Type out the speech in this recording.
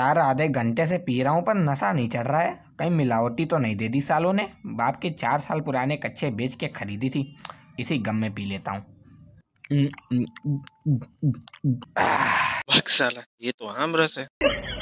यार आधे घंटे से पी रहा हूँ पर नशा नहीं चढ़ रहा है कहीं मिलावटी तो नहीं दे दी सालों ने बाप के चार साल पुराने कच्चे बेच के खरीदी थी इसी गम में पी लेता हूँ ये तो आम रस है